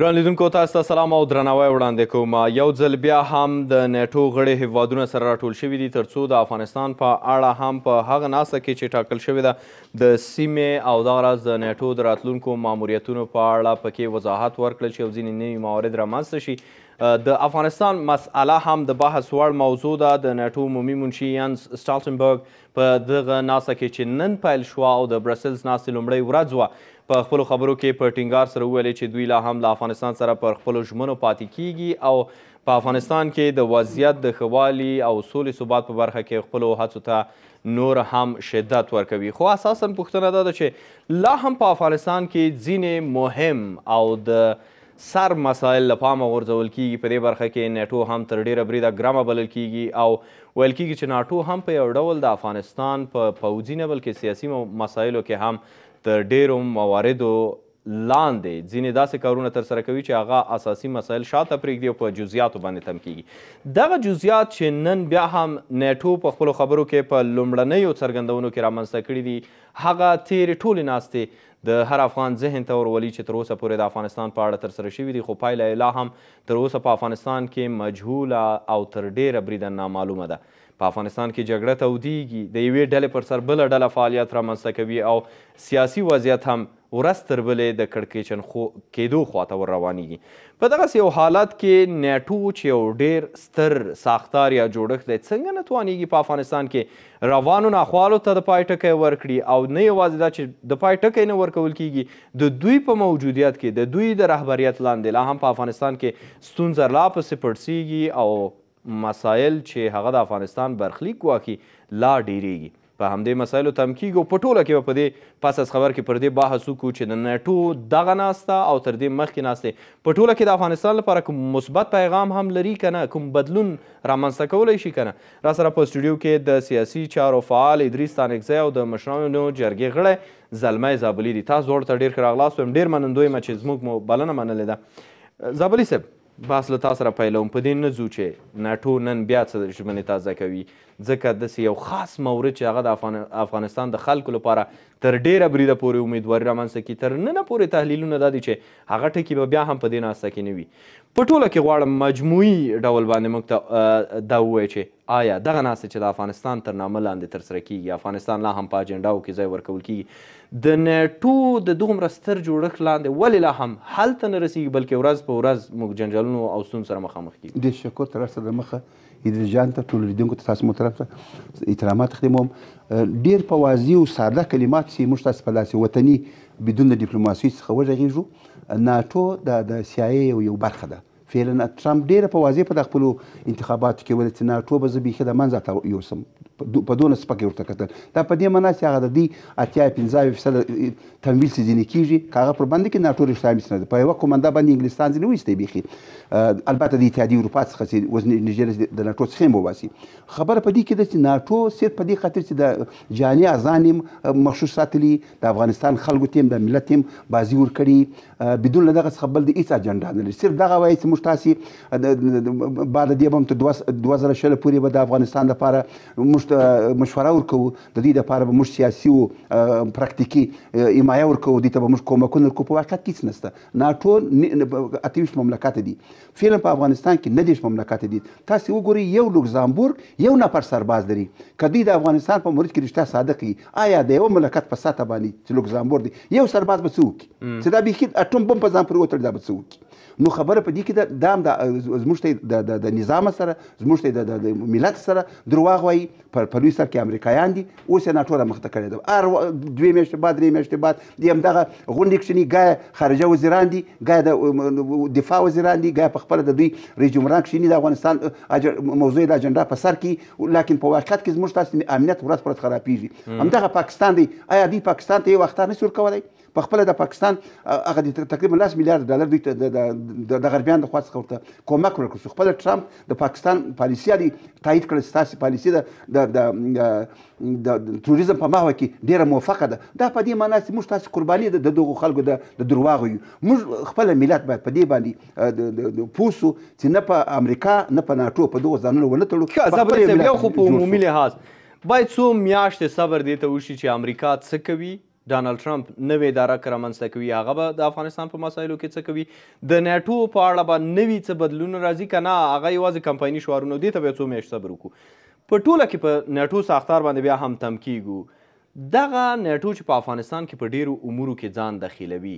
ګران لیدونکو تاسو ته سلام او درناوی وړاندې کوم یو ځل بیا هم د نیټو غړي هیوادونه سره راټول شوي دي ترڅو د افغانستان په اړه هم په هغه ناسه کې چې ټاکل شوې ده د سیمې او دغه راز د نیټو د راتلونکو ماموریتونو په اړه پکې وضاحت ورکړل شي او ځینې نوي موارد رامنځته شي د افغانستان مسأله هم د بحث وړ موضوع ده د ناتو عمومي منشي یانس سټالټنبرګ په دغه ناسه کې چې نن پیل شوه او د برسلز ناستې لومړۍ ورځ وه په خپلو خبرو کې په ټینګار سره وویلې چې دوی لا هم له افغانستان سره پر خپلو ژمنو پاتې کیږي او په افغانستان کې د وضعیت د ښه او سولې ثبات په برخه کې خپلو هڅو ته نور هم شدت ورکوي خو اساسا پوښتنه دا ده چې لا هم په افغانستان کې ځینې مهم او د سر مسایل له پامه غورځول کیږي په دې برخه کې نیټو هم تر ډیره بریده ګرمه بلل کیږي او ویل کیږي چې ناټو هم په یو ډول د افغانستان په پوځي نه بلکې سیاسي مسایلو کې هم تر ډیرو مواردو لاندې ځینې داسې کارونه ترسره کوي چې هغه اساسي مسایل شاته پرېږدي او په جزیاتو باندې تم کیږي دغه جزیات چې نن بیا هم نیټو په خپلو خبرو کې په لومړنیو څرګندونو کې رامنځته کړي دي هغه تیرې ټولې ناستې د هر افغان ذهن ته ورولي چې تر اوسه پورې د افغانستان په اړه ترسره شوي دي خو پایله یې لا هم تر اوسه په افغانستان کې مجهوله او تر ډیره بریده نامعلومه ده په افغانستان کې جګړه تودیږي د یوې ډلې پر سر بله ډله فعالیت رامنځته کوي او سیاسي وضعیت هم ورځ تر بلې د کړکېچن خو کېدو خواته ور روانېږي په دغسې یو حالت کې نیټو چې یو ډېر ستر ساختار یا جوړښت دی څنګه نه توانېږي په افغانستان کې روانو ناخوالو ته د پای ټکی ورکړي او نه یوازې دا چې د پای ټکی نه ورکول کېږي د دوی په موجودیت کې د دوی د رهبریت لاندې لا هم په افغانستان کې ستونزه لا پسې پړسېږي او مسایل چې هغه د افغانستان برخلیک ګواښي لا ډېرېږي په همدې مسایلو تم کیږو په ټوله کې په دې پس از خبر کې پر دې بحث وکړو چې د نټو دغه ناسته او تر دې مخکې ناستې په ټوله کې د افغانستان لپاره کوم مثبت پیغام هم لري که نه کوم بدلون رامنځته کولی شي که نه را سره په سټوډیو کې د سیاسي چارو فعال ادریس تانکزی او د مشرانو جرګې غړی زلمی زابلي دي تاسو دواړو ته ډېر ښه راغلاست ویم ډېر منندوی یم چې زموږ بلنه منلې ده زابلي صاحب بحث له تا سره پیلوم په دې نه ځو چې ناټو نن بیا څه ژمنې تازه کوي ځکه داسې یو خاص مورد چې هغه د افغانستان د خلکو لپاره تر ډیره بریده پورې امیدواري رامنځته کړي تر ننه پورې تحلیلونه دا دي چې هغه ټکي به بیا هم په دې ناسته کې نه وي په ټوله کې غواړم مجموعي ډول باندې موږ ته دا ووایي چې آیا دغه ناسته چې د افغانستان تر نامه لاندې ترسره کیږي افغانستان لا هم په اجنډاو کې ځای ورکول کیږي د نیټو د دومره ستر جوړښت لاندې ولې لا هم هلته نه رسیږي بلکې ورځ په ورځ موږ جنجالونو او ستونزو سره مخامخ کیږو ډېر شکر تر سره مخه ایدلجان ته ټولو لیدونکو ته تاسو مطلب ته احترامات تقدیموم ډیر په واضح او ساده کلمات چې موږ تاسو په داسې وطني بدون د ډیپلوماسۍ څخه وغږیږو ناټو د د سیاي یو برخه ده فعلا ترامپ ډیره په واضح په خپلو انتخاباتو کې ویل چې ناټو به زه بیخي د منځه یوسم په 12 پکې ورته کتل دا په دې معنا چې هغه د دې اتیا 15% تمویل چې ځینې کیږي هغه پر باندې کې ناتور شامل نه په یو کومنده باندې انګلستان ځنه وېستې بيخي البته د اتحادیه اروپا څخه چې وزن نيجر د ناتو څخه مو واسي خبر په دې کې ده چې ناتو صرف په دې خاطر چې د جاني اذان مخصوص ساتلي د افغانستان خلکو تیم د ملت تیم بازی ور کړی بدون دغه خپل د ایڅ اجنډا نه لري صرف دغه وایي چې مشتاسي بعد دې بم ته 2000 شل پورې به د افغانستان لپاره موږ مشوره ورکوو د دې لپاره به موږ سیاسي او پراکټیکي حمایه ورکوو دې ته به موږ کومکونه ورکوو په واقعیت کې نشته ناټو اتیوش مملکت دي فعلا په افغانستان کې نه دیش مملکت دي تاسو وګورئ یو لوکزامبورګ یو نفر سرباز لري کدی د افغانستان په مورید کې رښتیا صادق وي آیا د یو مملکت په ساته باندې چې لوکزامبورګ دی یو سرباز به څه وکړي چې دا بیخي اټوم بم په ځان پورې وتړي دا به څه وکړي نو خبره په دې کې دا هم زموږ د نظام سره زموږ د ملت سره دروغ وایي پر په لوی سر کې امریکایان دي اوس یې ناټوره مخته کړې ده هر دوې میاشتې بعد درې میاشتې بعد د همدغه غونډې کښېني ګایه خارجه وزیران دي ګایه د دفاع وزیران دي ګایه په خپله د دوی رئیس جمهوران کښېني د افغانستان موضوع د اجنډا په سر کې لاکن په واقعیت کې زموږ تاسو امنیت ورځ پر ورځ خرابېږي همدغه پاکستان دی آیا دوی پاکستان ته یو اخطار نه شي ورکولی په خپل د پاکستان هغه تقریبا 10 میلیارډ ډالر دوی ته د غربیان د خوا څخه ورته کومک ورکړ خپل ټرمپ د پاکستان پالیسي علي تایید کړ ستاسو پالیسي د د د توریزم په ماوه کې ډیره موفقه ده دا په دې معنی چې موږ تاسو قرباني د دغو خلکو د درواغ یو موږ خپل ملت باید په دې باندې پوسو چې نه په امریکا نه په ناتو په دغو ځانونو ونه تړو یو خو په عمومي لحاظ باید څو میاشتې صبر دې ته وشي چې امریکا څه کوي ډانلډ ټرمپ نوې اداره که رامنځته کوي هغه به د افغانستان په مسایلو کې څه کوي د نیټو په اړه به نوي څه بدلون راځي که نه هغه یوازې کمپایني شعارونه دې ته بیا څو میاشت صبر وکړو په ټوله کې په نیټو ساختار باندې بیا هم تم کیږو دغه نیټو چې په افغانستان کې په ډیرو امورو کې ځان دخیلوي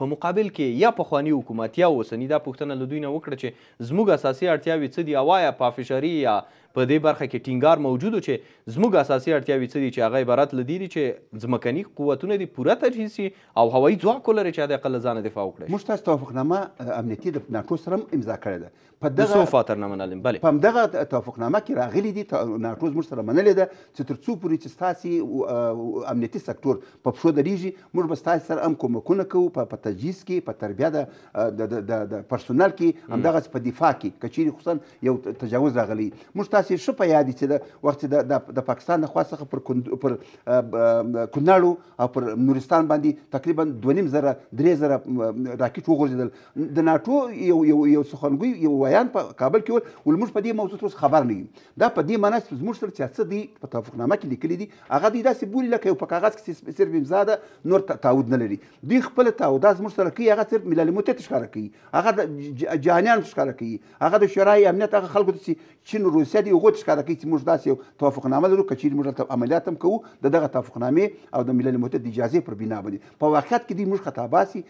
په مقابل کې یا پخوانی حکومت یا اوسنی دا پوښتنه له دوی نه وکړه چې زموږ اساسي اړتیاوې څه دي اوایا په فشاري یا په دې برخه کې ټینګار موجود چې زموږ اساسي اړتیاوې څه دي چې هغه عبارت لدی دي چې ځمکني قوتونه دي پوره تجهیز شي او هوایي ځواک ولري چې د اقل ځانه دفاع وکړي موږ تاسو توافقنامه امنیتي د ناټو سره امضا کړې ده په دغه سو فاترنامه نه بله په دغه توافقنامه کې راغلي دي ناټو زموږ سره منلې ده چې تر څو پورې چې ستاسي امنیتي سکتور په پښو درېږي موږ به ستاسو سره هم کومکونه کوو په تجهیز کې په تربیه د د د پرسونل کې همدغسې په دفاع کې که چیرې خصوصا یو تجاوز راغلی موږ تاسو تاسو ښه په یاد چې د وخت د پاکستان له خوا څخه پر پر کوناړو او پر نورستان باندې تقریبا 2.5 زره 3 زره راکټ وغورځیدل د ناتو یو یو یو سخنګوي یو ویان په کابل کې ول موږ په دې موضوع اوس خبر نه یو دا په دې معنی چې موږ سره چې څه دی په توافقنامه کې لیکلي دي هغه دی داسې بولی لکه یو په کاغذ کې صرف امضا ده نور تعود نه لري دوی خپل تعود از موږ سره کوي هغه صرف ملل متحد ښکاره کوي هغه د جهانیان ښکاره کوي هغه د شورای امنیت هغه خلکو ته چې چین روسیه دی یو غوټ ښکاره کوي چې موږ داسې یو توافقنامه لرو که چیرې موږ عملیات هم کوو د دغه توافقنامې او د ملل متحد د اجازې پر بنا باندې په واقعیت کې دوی موږ خطا باسي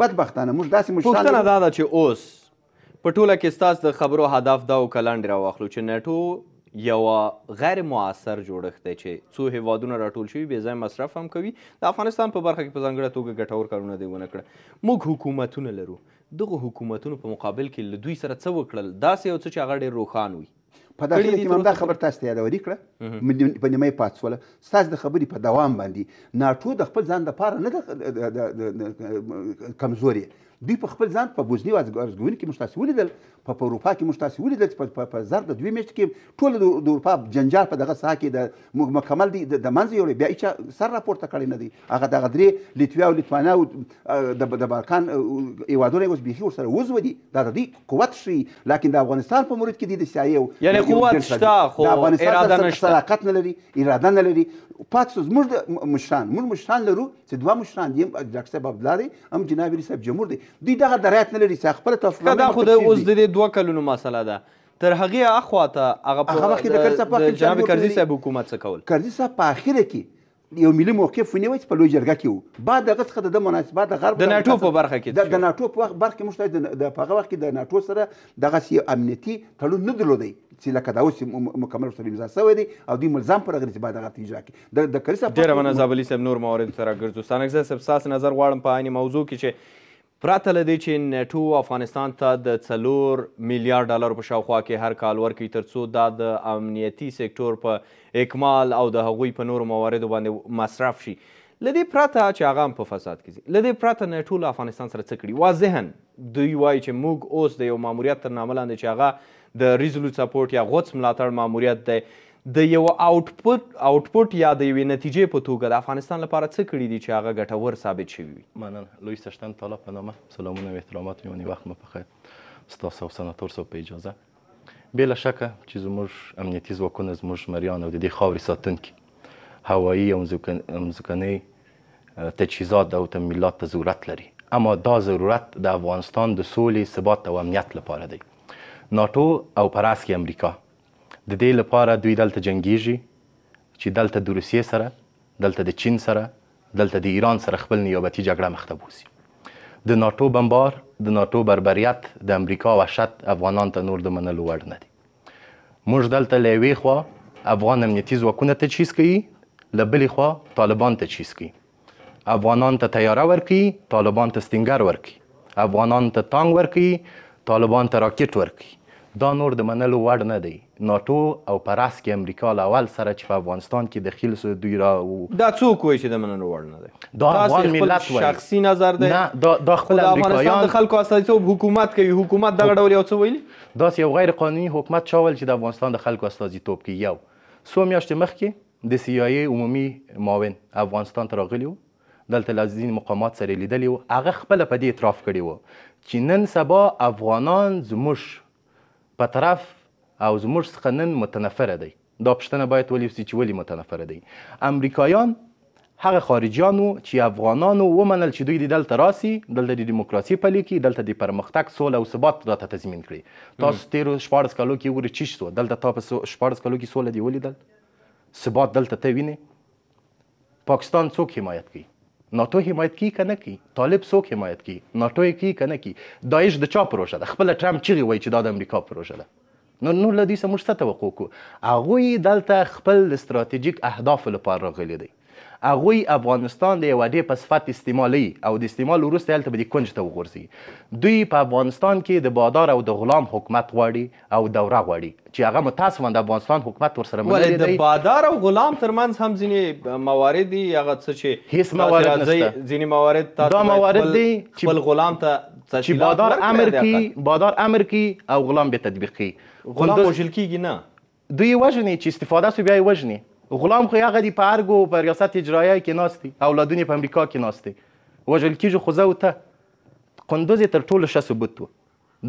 بدبختانه موږ داسې مشران پوښتنه دا ده چې اوس په ټوله کې ستاسو د خبرو هدف دا و که لنډې راواخلو چې نیټو یو غیر موثر جوړښت دی چې څو هیوادونه راټول شوي بې ځای مصرف هم کوي د افغانستان په برخه کې په ځانګړه توګه ګټور کارونه دی ونه کړه موږ حکومتونه لرو دغه حکومتونو په مقابل کې له دوی سره څه وکړل داسې یو څه چې هغه ډېر روښان وي په داخله کې ممدا خبر تاسو ته یادوري کړه په نیمه پاتسوله ستاسو د خبرې په دوام باندې ناټو د خپل ځان د پاره نه د کمزوري دوی په خپل ځان په بوزنی ارزګون کې مشتاسي ولیدل په اروپا کې مشتاسي ولیدل چې په زر د دوی میشت کې ټول د اروپا جنجال په دغه ساحه کې د مکمل دی د منځ یو بیا چې سر راپورته کړی نه دی هغه دغه درې لیتویا او لیتوانیا او د بالکان ایوادونه اوس بیخي ورسره وزو دي دا د دوی قوت شي لکن د افغانستان په مورید کې دی د سیاسي یعنی قوت شته خو اراده نشته صداقت نه لري اراده نه لري پاتې زموږ مشران موږ مشران لرو چې دوه مشران دي ډاکټر صاحب عبدلاري هم جناب رئیس جمهور دی دوی دغه درایت نه لري چې خپله تاسو دا خو د اوس د دې دوه کلونو مسله ده تر هغې اخوا ته هغه هغه وخت د جناب کرزي صاحب حکومت څه کول کرزي صاحب په اخره کې یو ملي موقف ونیوي چې په لوی جرګه کې وو بعد دغه څخه د مناسبات د غرب د ناتو په برخه کې د ناتو په وخت برخه موږ د په هغه وخت کې د ناتو سره دغه سی امنیتي تړون نه درلودی چې لکه دا اوس مکمل سره امضا شوی دی او دوی ملزم پر غرض بعد هغه اجرا کې د د کلیسا ډیر منځ ابلی سم نور موارد سره ګرځو سانګزه سب ساس نظر غواړم په عین موضوع کې چې پرته له دې چې نیټو افغانستان ته د څلور میلیارډ ډالر په شاوخوا کې هر کال ورکوي تر څو دا د امنیتي سکتور په اکمال او د هغوی په نورو مواردو باندې مصرف شي له دې پرته چې هغه هم په فساد کې ځي له دې پرته نیټو له افغانستان سره څه کړي واضحا دوی وایي چې موږ اوس د یو ماموریت تر نامه لاندې چې هغه د ریزولوت سپورټ یا غوڅ ملاتړ ماموریت دی د یو آوټپوټ آوټپوټ یا د یوې نتیجې په توګه د افغانستان لپاره څه کړي دي چې هغه ګټور ثابت شوي وي مننه لوی څښتن تعالی په نامه سلامونه او احترامات میونی وخت مو پخیر ستاسو او سناتور صاحب په اجازه بلا شکه چې زموږ امنیتي ځواکونه زموږ مریان او د دې خاورې ساتونکي هوایی او مځکنۍ تجهیزات او تمویلات ته ضرورت لري اما دا ضرورت د افغانستان د سولې ثبات او امنیت لپاره دی ناتو او پراسکی امریکا د دې لپاره دوی دلته جنگیږي چې دلته د روسیې سره دلته د چین سره دلته د ایران سره خپل نیابتي جګړه مخته بوسي د ناتو بمبار د ناتو بربریت د امریکا وحشت افغانان ته نور د منلو وړ نه دي موږ دلته له یوې خوا افغان امنیتي ځواکونه تجهیز کوي له بلې خوا طالبان تجهیز کوي افغانان ته تیاره ورکړي طالبان ته ستینګر ورکړي افغانان ته تانک ورکړي طالبان ته راکټ ورکړي دا نور د منلو وړ نه دی ناتو او پرس کې امریکا لاول سره چې په افغانستان کې دخیل سو دوی را و دا څوک وایي چې د منلو وړ نه دی دا افغان ملت وایي شخصي نظر دی نه دا دا خپل امریکایان د خلکو استازیتوب حکومت کوي حکومت دغه ډول یو څه ویلي دا یو غیر قانوني حکومت چاول چې د افغانستان د خلکو استازیتوب کوي یو څو میاشتې مخکې د سیایي عمومي معاون افغانستان ته راغلی و دلته له ځینې مقامات سره لیدلی و هغه خپله په دې اعتراف کړی و چې نن سبا افغانان زموږ په طرف او زموږ څخه نن متنفره دی دا پښتنه باید ولې وسي چې ولې متنفره دی امریکایان هغه خارجیانو چې افغانانو ومنل چې دوی دلته راسي دلته د دیموکراسي پلي کې دلته د پرمختګ سوله او ثبات راته تضمین کړي تاسو تیرو شپاړس کالو کې وګورئ چی شو دلته تا په شپاړس کالو کې سوله دی ولیدل ثبات دلته ته وینې پاکستان څوک حمایت کوي ناتو حمایت کی کنه کی طالب څوک حمایت کی ناتو کی کنه کی داعش د چا پروژه ده خپل ټرام چیغي وای چې دا د امریکا پروژه ده نو نو لدی سمشته توقع کو هغه دلته خپل استراتیژیک اهداف لپاره راغلي دي هغوی افغانستان د یوه ډې په صفت استعمالوي او د استعمال وروسته هلته به د کونج ته وغورځي دوی په افغانستان کې د بادار او د غلام حکومت غواړي او دوره غواړي چې هغه متاسفاً د افغانستان حکومت ورسره ملګری دی د بادار او غلام ترمنځ هم ځینې موارد دي هغه څه چې هیڅ موارد نشته ځینې موارد دا موارد دي چې خپل غلام ته چې بادار امر کی بادار امر کی او غلام به تطبیق کی غلام وژل کیږي نه دوی وژني چې استفاده سو بیا وژني غلام خو هغه دی په ارګو په ریاست اجرایه کې ناست دی اولادونه په امریکا کې ناست دی وژل کیږي خو زه ته قندوز تر ټولو ښه ثبوت و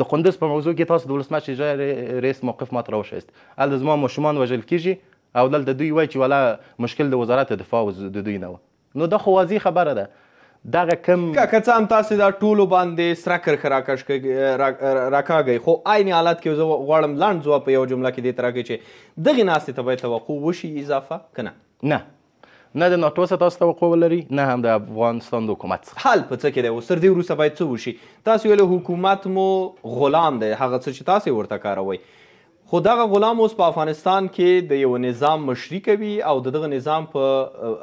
د قندوز په موضوع کې تاسو د ولسمشر اجرایه رئیس موقف ماته راوښیست هلته زما ماشومان وژل کیږي او دلته دوی وایي چې والا مشکل د وزارت دفاع د دوی نه و نو دا خو واضح خبره ده دغه کم کاکا څام تاسو دا ټولو باندې سره کرخ راکش راکاږي خو عین حالت کې زه غواړم لاند ځواب په یو جمله کې دې تر کې چې دغه ناستې ته به توقع وشي اضافه کنه نه نه د ناتو څخه تاسو توقع ولري نه هم د افغانستان د حکومت څخه حل په څه کې دی اوس تر دې وروسته باید څه وشي تاسو ویل حکومت مو غلام دی هغه څه چې تاسو ورته کاروئ خو دغه غلام اوس په افغانستان کې د یو نظام مشري کوي او دغه نظام په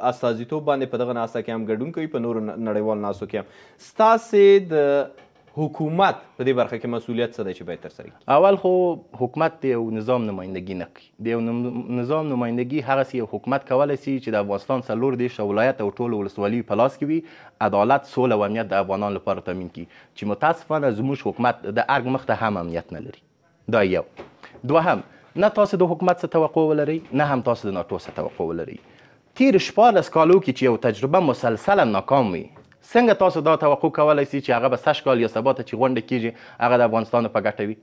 استازیتوب باندې په دغه ناسته کې هم ګډون کوي په نورو نړیوال ناسو کې هم ستاسې د حکومت په دې برخه کې مسولیت څه دی چې باید ترسره کړي اول خو حکومت د یو نظام نمایندګي نه کوي د یو نظام نمایندګي هغسې یو حکومت کولی سي چې د افغانستان څلور دېرش ولایت او ټول ولسوالیو په لاس کې وي عدالت سوله او امنیت د افغانانو لپاره تامین کړي چې متاسفانه زموږ حکومت د ارګ مخته هم امنیت نه لري دا یو دوهم نه تاسو د حکومت څخه توقع ولرئ نه هم تاسو د ناتو څخه توقع ولرئ تیر شپارلس کالو کې چې یو تجربه مسلسلا ناکام وي څنګه تاسو دا توقع کولی سئ چې هغه به سږ کال یا سبا ته چې غونډه کیږي هغه د افغانستان په ګټه وي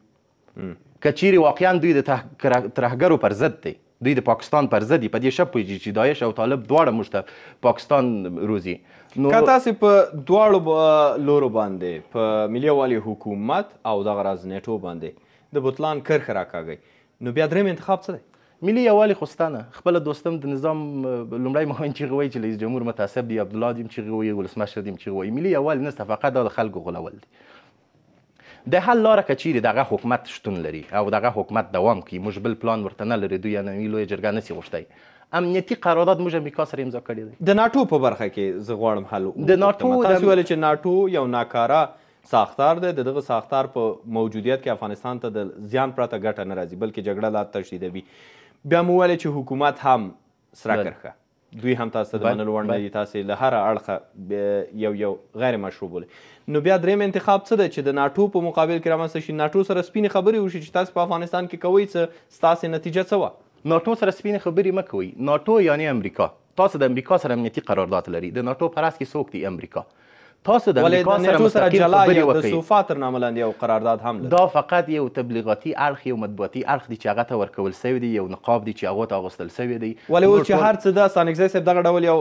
که چیرې واقعا دوی د ترهګرو پر ضد دی دوی د پاکستان پر ضد په دې شپ پوهیږي چې داعش او طالب دواړه موږ ته پاکستان روزي نو که تاسو په دواړو با لورو باندې په ملي والي حکومت او دغه راز نیټو باندې د بوتلان کرخه راکاږئ نو بیا دریم انتخاب څه دی ملي یوالي خوستانه خپل دوستم د نظام لمړی مهم چې غوي چې رئیس جمهور متعصب دی عبد الله دیم چې غوي ولسمشر دیم چې غوي ملي یوالي نه صفقه د خلکو غولول دي د حل لار کچیر دغه حکومت شتون لري او دغه حکومت دوام کوي موږ بل پلان ورته نه لري دوی نه ویلو جرګه نسی غوښتي امنیتی قرارداد موږ امریکا سره امضا کړی دی د ناټو په برخه کې زغوړم حل د ناټو تاسو ول چې ناټو یو ناکاره ساختار دی د دغه ساختار په موجودیت کې افغانستان ته د زیان پرته ګټه نه راځي بلکې جګړه لا تشدیدوي بیا مو وویلې چې حکومت هم سره کرښه دوی هم تاسو ته د منلو وړ نه دي تاسې له هر اړخه یو یو غیر مشروع بولي نو بیا دریم انتخاب څه ده چې د ناټو په مقابل کې رامنځته شي ناټو سره سپینې خبرې وشي چې تاسو په افغانستان کې کوئ څه ستاسې نتیجه څه وه ناټو سره سپینې خبرې مه کوئ ناټو یعنی امریکا تاسو د امریکا سره امنیتي قرارداد لري د ناټو پرست کې څوک دی امریکا تاسو د امریکا سره مستقیم خبرې وکړئ د سوفا تر نامه لاندې یو قرارداد هم لري دا فقط یو تبلیغاتي اړخ یو مطبوعاتي اړخ دی چې هغه ته ورکول سوی دی یو نقاب دی چې هغو ته اغوستل سوی دی ولې اوس چې هر څه ده سانکزی صاحب دغه ډول یو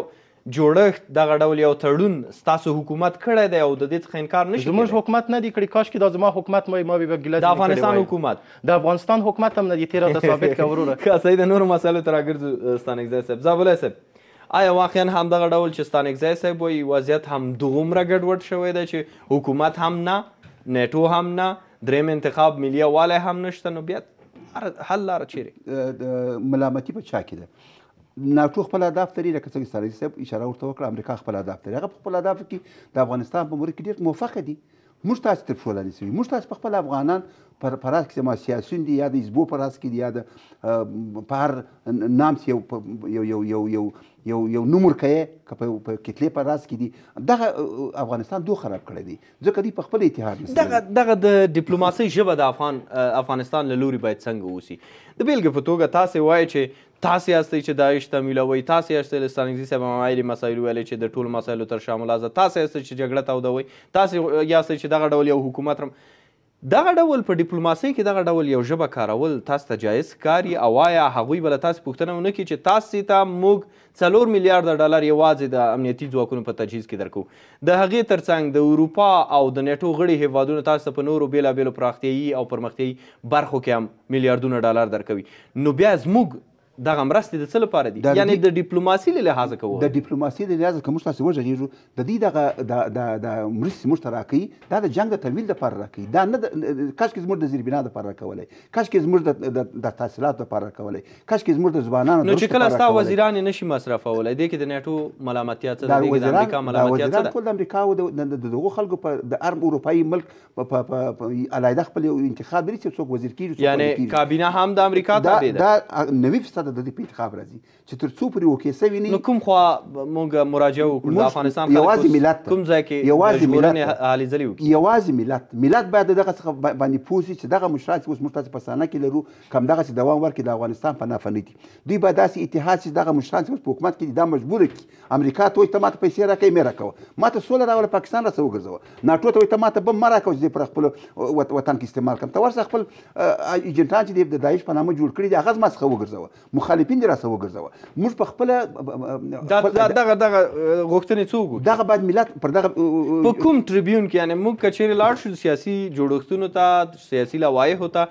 جوړښت دغه ډول یو تړون ستاسو حکومت کړی دی او د دې څخه انکار نشي زموږ حکومت نه دی کړی کاشکې دا زما حکومت ما ما به ګیله د افغانستان حکومت د افغانستان حکومت هم نه دی تیره ده ثابت کړ وروره که صحیح د نورو مسایلو ته راګرځو ستانکزی صاحب زابلی صاحب آیا واقعا هم دغه ډول چې ستانکزی صاحب وایي وضعیت هم دومره ګډوډ شوی دی چې حکومت هم نه نیټو هم نه دریم انتخاب ملیه والی هم نشته نو بیا حل لاره چیرې ملامتي په چا کې ده ناټو خپل اهداف لري لکه څنګه ساري صاحب اشاره ورته وکړه امریکا خپل اهداف لري هغه خپل اهداف کې د افغانستان په موري کې ډېر موفق دي موږ تاسو تر پښو لاندې سوي موږ تاسو خپل افغانان په پراس کې ما سیاسيون دي یا د حزبو پراس کې دي یا د په هر نام یو یو یو یو یو یو یو نوم ورکوي که په کتلې پراس کې دي دغه افغانستان دوه خراب کړی دی ځکه دوی په خپل اتحاد دغه دغه د ډیپلوماسۍ ژبه د افغان افغانستان له لوري باید څنګه اوسي د بیلګې په توګه تاسې وایي چې تاسې هستئ چې داعش تمویلوئ تاسې هستئ له ستانګزي صاحب مایلې مسایل ویلې چې د ټولو مسایلو تر شامل ازه تاسې هستئ چې جګړه تودوئ تاسې یاستئ چې دغه ډول یو حکومت رم دغه ډول په ډیپلوماسۍ کې دغه ډول یو ژبه کارول تاسو ته جایز کاري او آیا هغوی به له تاسې پوښتنه ونه کړي چې تاسې ته موږ څلور میلیارډه ډالر یوازې د امنیتي ځواکونو په تجهیز کې درکو د هغې تر څنګ د اروپا او د نیټو غړي هیوادونو تاسو ته په نورو بېلابېلو پراختیایي او پرمختیایي برخو کې هم میلیارډونه ډالر درکوي نو بیا زموږ دغه مرستې د څه لپاره دي یعنی د ډیپلوماسي له لحاظه کوو د ډیپلوماسي له لحاظه کوم تاسو وژغیږو د دې دغه د د مرستې مشتراکي دا د جنگ د تمویل لپاره راکې دا نه کاش کې زموږ د زیربنا لپاره کولای کاش کې زموږ د تحصیلات لپاره کولای کاش کې زموږ د زبانانو نو چې کله ستا وزیران نشي مصرفولای دې کې د نیټو ملامتیا څه ده د امریکا ملامتیا څه ده ټول د امریکا او د دغه خلکو په د ارم اروپאי ملک په علایده خپل انتخاب لري چې څوک وزیر کیږي یعنی کابینه هم د امریکا ته ده دا 90 فیصد د دې په انتخاب راځي چې تر څو پرې وکې سوي نه نو کوم خو مونږ مراجعه وکړو د افغانستان یوازې ملت کوم ځای کې یوازې ملت حالي ځلې وکړي یوازې ملت ملت باید دغه څخه باندې پوسی چې دغه مشرات اوس موږ تاسو په سانه کې لرو کم دغه چې دوام ورکړي د افغانستان په نافنی دي دوی باید داسې اتحاد چې دغه مشرات اوس په حکومت کې دا مجبور کړي امریکا ته ته ماته پیسې راکې مې راکوه ماته سوله راول پاکستان را سو ګرځو ناټو ته ته ماته بم راکوه چې پر خپل وطن کې استعمال کم ته ورسره خپل ایجنټان چې د دایښ په نامه جوړ کړی دي هغه ما څخه وګرځوه مخالفین دې راڅه وګرځوه موږ په خپله دغه دغه غوښتنې څوک دغه باید ملت پر دغه په کوم ټریبیون کې یعنې موږ که چیرې لاړ شو سیاسي جوړښتونو ته سیاسي لوایحو ته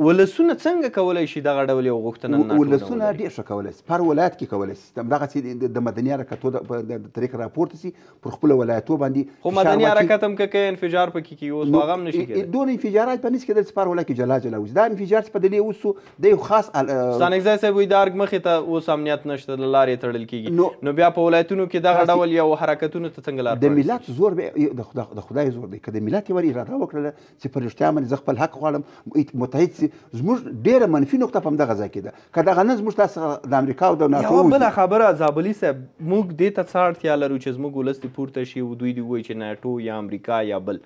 ولسونه څنګه کولای شي دغه ډول یو غوښتنه نه ولسونه ډېر ښه کولای شي پر ولایت کې کولای شي دغه چې د مدني حرکتو د طریق راپورته شي پر خپل ولایتو باندې خو مدني حرکت هم کې انفجار پکې کې اوس هغه هم نشي کېدای دوه انفجارات په نس کې د سپار ولایت کې جلا جلا وځي دا انفجار چې په دلی اوس د یو خاص ستانګزای صاحب وي دارګ مخې ته اوس امنیت نشته د لارې تړل کېږي نو بیا په ولایتونو کې دغه ډول یو حرکتونو ته څنګه لار د ملت زور د خدای زور دی کله ملت یې ور اراده وکړه چې پر رښتیا باندې خپل حق غواړم متحد کې زموږ ډیره منفي نقطه په همدغه ځای کې ده که دغه نه زموږ تاسو د امریکا او د ناتو یوه بله خبره زابلي صاحب موږ دې ته څه اړتیا لرو چې زموږ ولس دې پورته شي او دوی دې ووایي چې ناټو یا امریکا یا بل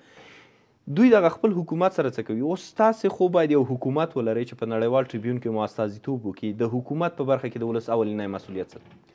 دوی دغه خپل حکومت سره څه کوي اوس تاسې خو باید یو حکومت ولرئ چې په نړیوال ټریبیون کې مو استازیتوب وکړي د حکومت په برخه کې د ولس اولنی مسؤلیت څه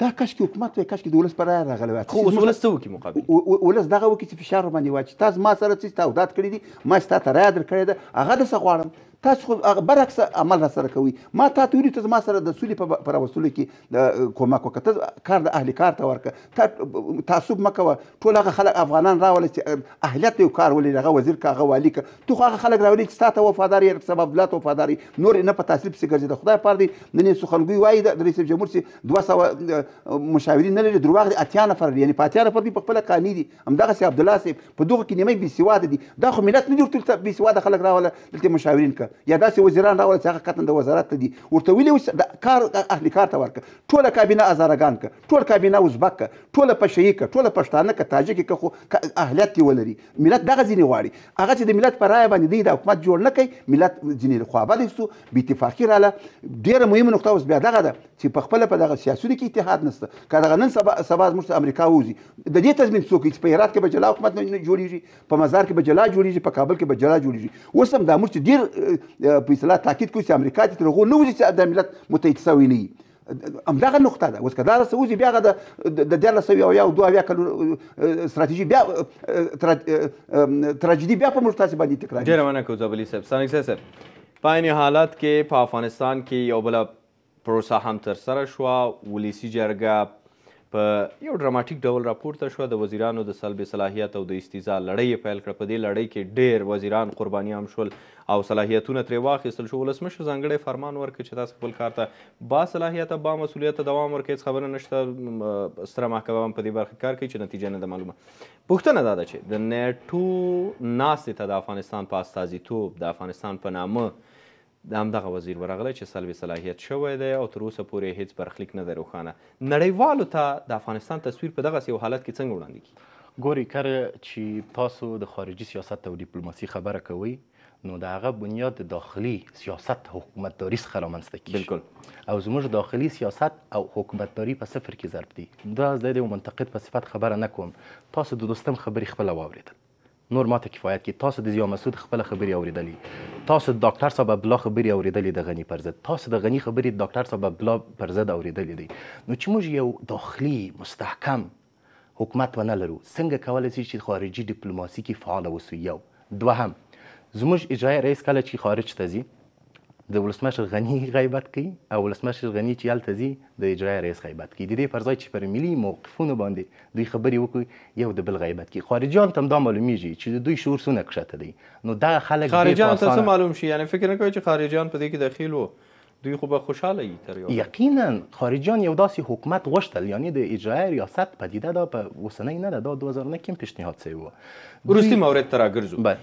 دا کاش کې حکومت وای کاش کې دولت پر راغلی وای خو ولس څه وکړي مقابل ولس دغه وکړي چې فشار باندې وای چې تاسو ما سره څه تعهدات کړی دي ما ستا ته رایه درکړې ده هغه دسه غواړم تاسو خو برعکس عمل را سره کوي ما تا ته ویلي ته زما سره د سولې په راوستلو کې کومک وکړه ته کار د اهلي کار ته ورکړه تعصب مه کوه ټول هغه خلک افغانان راولي چې اهلیت یو کار ولري هغه وزیر که هغه والي که تو خو هغه خلک راولي چې ستا ته وفادار یې سبب الله ته وفادار یې نور نه په تاثیر پسې ګرځي د خدای پاره دی نن یې سخنګوی وایي د رئیس جمهور چې دوه سوه مشاورین نه لري دروغ دي اتیا نفر یعنې په اتیا نفر دوی په خپله قانع دي همدغسې عبدالله صاحب په دغو کې نیمه بېسواده دي دا خو ملت نه دي ورته بېسواده خلک راوله دلته مشاورین که یا داسې وزیران راوړه چې هغه قطن د وزارت ته دي ورته ویلي وو د کار اهلي کار ته ورکړه ټوله کابینه هزارګان کړه ټول کابینه ازبک کړه ټوله پشهي کړه ټوله پښتانه کړه تاجک کړه خو اهلیت دې ولري ملت دغه ځینې غواړي هغه چې د ملت په رایه باندې دی د حکومت جوړ نه کوي ملت ځینې خوابه دي سو بې اتفاقي راله ډېره مهمه نقطه اوس بیا دغه ده چې په خپله په دغه سیاسونو کې اتحاد نشته که دغه نن سبا سبا زموږ امریکا ووځي د دې تضمین څوک چې په هرات کې به جلا حکومت نه جوړیږي په مزار کې به جلا جوړیږي په کابل کې به جلا جوړیږي اوس هم دا موږ چې ډېر په اصطلاح تاکید کوي چې امریکا ته تر هغو نه وځي چې د ملت متحد شوی نه وي همدغه نقطه ده اوس که دا راسه وځي بیا هغه د دیارلس سوه اویا او دوه اویا کلو ستراتیژي بیا تراژیدي بیا په موږ تاسې باندې تکرار ډېره مننه کوو زابلي صاحب ستانګزی صاحب په عین حالت کې په افغانستان کې یو بله پروسه هم ترسره شوه ولسي جرګه په یو ډراماتیک ډول راپورته شوه د وزیرانو د سلب صلاحیت او د استیزا لړۍ یې پیل کړه په دې لړۍ کې ډېر وزیران قرباني هم شول او صلاحیتونه ترې واخیستل شو ولسمشر ځانګړی فرمان ورکړ چې تاسو خپل کار ته با صلاحیته با مسؤلیته دوام ورکړئ هېڅ خبره نشته ستره محکمه هم په دې برخه کار کوي چې نتیجه نه ده معلومه پوښتنه دا ده چې د نیټو ناستې ته د افغانستان په استازیتوب د افغانستان په نامه د همدغه وزیر ورغلی چې سلبي صلاحیت شوی دی او تر اوسه پورې هیڅ برخلیک نه دی روښانه نړیوالو ته د افغانستان تصویر په دغسې یو حالت کې څنګه وړاندې کړي ګوري کله چې تاسو د خارجي سیاست او ډیپلوماسي خبره کوئ نو د هغه بنیاد داخلي سیاست حکومتداري څخه رامنځته کیږي بالکل او زموږ داخلي سیاست او حکومتداري په صفر کې ضرب دي دا زه د منتقد په صفت خبره نه کوم تاسو د دوستم خبرې خپله واورېدل نور ماته کفایت کی تاسو د زیو مسعود خپل خبري اوریدلی تاسو د ډاکټر صاحب بلا خبري اوریدلی د غنی پر ضد تاسو د غنی خبري د ډاکټر صاحب بلا پر ضد اوریدلی دی نو چې موږ یو داخلي مستحکم حکومت ونه لرو څنګه کولای شي چې خارجي ډیپلوماسي کې فعال اوسو یو دوهم زموږ اجرایي رئیس کله چې خارج ته ځي د ولسمشر غنی غیبت کوي او ولسمشر غنی چې هلته ځي د اجرایه رئیس غیبت کوي د دې پر ځای چې پر ملي موقفونو باندې دوی خبرې وکړي یو د بل غیبت کوي خارجیان ته هم دا معلومیږي چې د دوی شعور څونه کښته دی نو دا خلک خارجیان ته څه معلوم شي یعنې فکر نه کوي چې خارجیان په دې کې دخیل وو دوی خو به خوشاله یي تر یقینا خارجیان یو داسې حکومت غوښتل یعنی د اجرایه ریاست پدیده دا په اوسنۍ نه ده دا 2009 کې پیشنهاد شوی و وروستي مورد ته راګرځو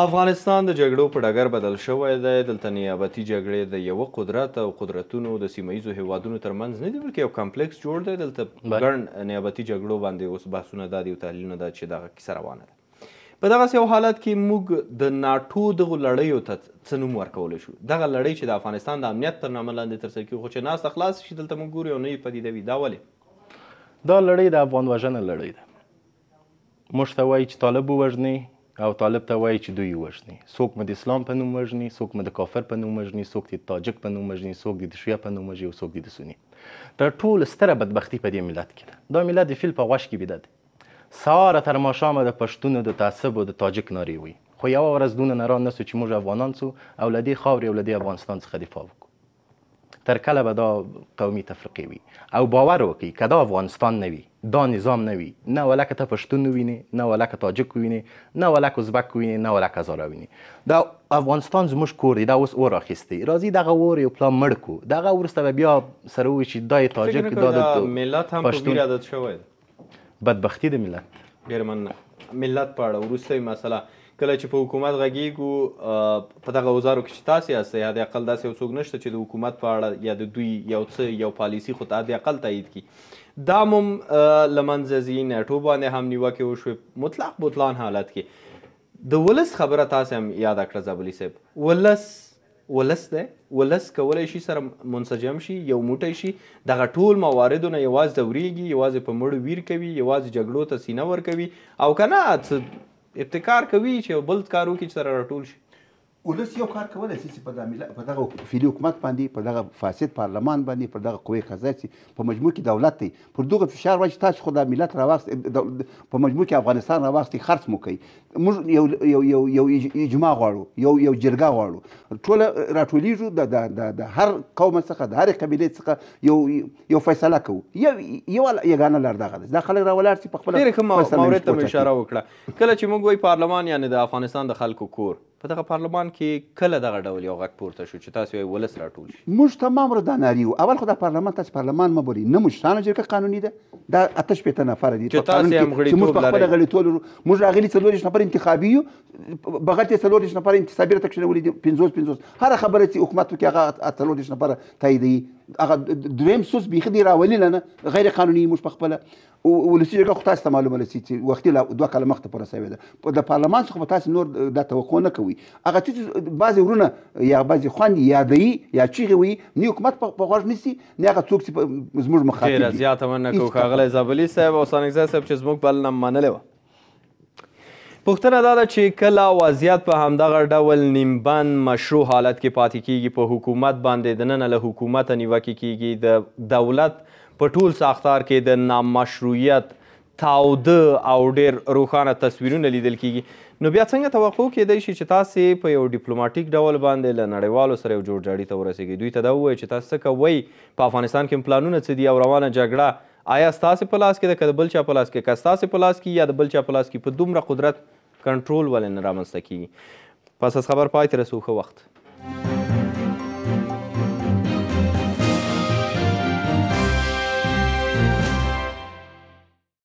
افغانستان د جګړو په ډګر بدل شوی دی دلته نیابتي جګړې د یوه قدرت او قدرتونو د سیمه ییزو هیوادونو ترمنځ نه دي بلکې یو کمپلیکس جوړ دی دلته ګڼ نیابتي جګړو باندې اوس بحثونه دا دي او تحلیلونه دا چې دغه کیسه روانه ده په دغسې یو حالت کې موږ د ناټو دغو لړیو ته څه نوم ورکولی شو دغه لړۍ چې د افغانستان د امنیت تر نامه لاندې ترسره کېږي خو چې ناسته خلاص شي دلته موږ ګورو یو نوې پدیده وي دا ولې دا لړۍ د افغان وژنه لړۍ ده موږ ته وایي چې طالب ووژنئ او طالب ته وایي چې دوی وژني څوک مې د اسلام په نوم وژني څوک مې د کافر په نوم وژني څوک د تاجک په نوم وژني څوک د شیعه په نوم وژني او څوک د سني تر ټولو ستره بدبختی په دې ملت کې ده دا ملت د فیل په غوږ کې بیده دی سهار تر ماښامه د پښتون د تعصب او د تاجک نارې وي خو یوه ورځ دونه نران نه سو چې موږ افغانان سو او له دې خاورې او له دې افغانستان څخه دفاع وکړو تر کله به دا قومي تفرقې وي او باور وکړئ که دا افغانستان نه وي دا نظام نه وي نه ولکه ته پښتون ووینې نه ولکه تاجک ووینې نه ولکه ازبک ووینې نه ولکه هزاره ووینې دا افغانستان زموږ کور دی دا اوس اور اخیستی راځي دغه اور یو پلان مړ کو دغه وروسته به بیا سره ووایي چې دا یې تاجک دا د ملت هم په ویر عادت شوی بدبختي د ملت ډېر مننه ملت په اړه وروستۍ مسله کله چې په حکومت غږیږو په دغه وزارو کې چې تاسې یاستئ حداقل داسې یو څوک نشته چې د حکومت په اړه یا د دوی یو څه یو پالیسي خو حداقل تایید کړي دا هم له منځه ځي نیټو باندې هم نیوکې وشوې مطلق بطلان حالت کې د ولس خبره تاسې هم یاده کړه زابلي صاحب ولس ولس دی ولس کولی شي سره منسجم شي یو موټی شي دغه ټول مواردونه یوازې دوریږي یوازې په مړو ویر کوي یوازې جګړو ته سینه ورکوي او که نه ابتکار کوي چې یو بل کار وکړي چې سره راټول شي ولس یو کار کولای شي چې په په دغه فعلي حکومت باندې په دغه فاسد پارلمان باندې په دغه قوې قضایي چې په مجموع کې دولت دی پر دغه فشار واچ تاسو خو دا ملت راوخت په مجموع کې افغانستان راوخت خرڅ مو کوي موږ یو یو یو یو اجماع غواړو یو یو جرګه غواړو ټول راټولیږو د د هر قوم څخه د هر قبیلې څخه یو یو فیصله کوو یو یو یګانه لار دغه دا خلک راولار چې په خپل ډېر کوم مورته اشاره وکړه کله چې موږ وایي پارلمان یعنی د افغانستان د خلکو کور په دغه پارلمان کې کله دغه ډول یو غږ پورته شو چې تاسو یې ولس راټول شي موږ تمام را داناري یو اول خو د پارلمان تاسو پارلمان مه بولي نه موږ شانه جرګه قانوني ده دا اته شپېته نفره دي چې تاسو هم غړیتوب لرئ خپله غړیتوب لرو موږ راغلي څلور دېرش نفر انتخابي یو بغیر دې څلور دېرش نفر انتصابي راته کښېنولي دي پنځوس پنځوس هره خبره چې حکومت وکړي هغه څلور دېرش نفره تاییدوي هغه دویم سوس بیخي دی راولي لنه غیر قانوني موږ په خپل ولسی جرګه خو تاسو ته معلومه لسی چې وختي لا دوه کاله مخته پوره سوی ده د پارلمان څخه تاسو نور د توقع نه کوي هغه چې بعضی ورونه یا بعضی خوند یادوي یا چیغي وي نی حکومت په غوږ نیسی نه هغه څوک چې زموږ مخاطب دي ډیره زیاته مننه کوم ښاغلی زابلي صاحب او سانګزی صاحب چې زموږ بلنه منلې وه پوښتنه دا ده چې کله وضعیت په همدغه ډول نیمبند مشروع حالت کې پاتې کیږي په حکومت باندې د ننه له حکومته نیوکې کیږي د دولت په ټول ساختار کې د نامشروعیت تاوده او ډیر روښانه تصویرونه لیدل کیږي نو بیا څنګه توقع کیدای شي چې تاسې په یو ډیپلوماټیک ډول باندې له نړیوالو سره یو جوړجاړي ته ورسیږئ دوی ته دا ووایئ چې تاسو څه کوئ په افغانستان کې پلانونه څه دي او روانه جګړه آیا ستاسو په لاس کې ده که د بل چا په لاس کې که ستاسو په لاس کې یا د بل چا په لاس کې په دومره قدرت کنټرول ولې نه رامنځته کیږي پس از خبر پای ته رسو ښه وخت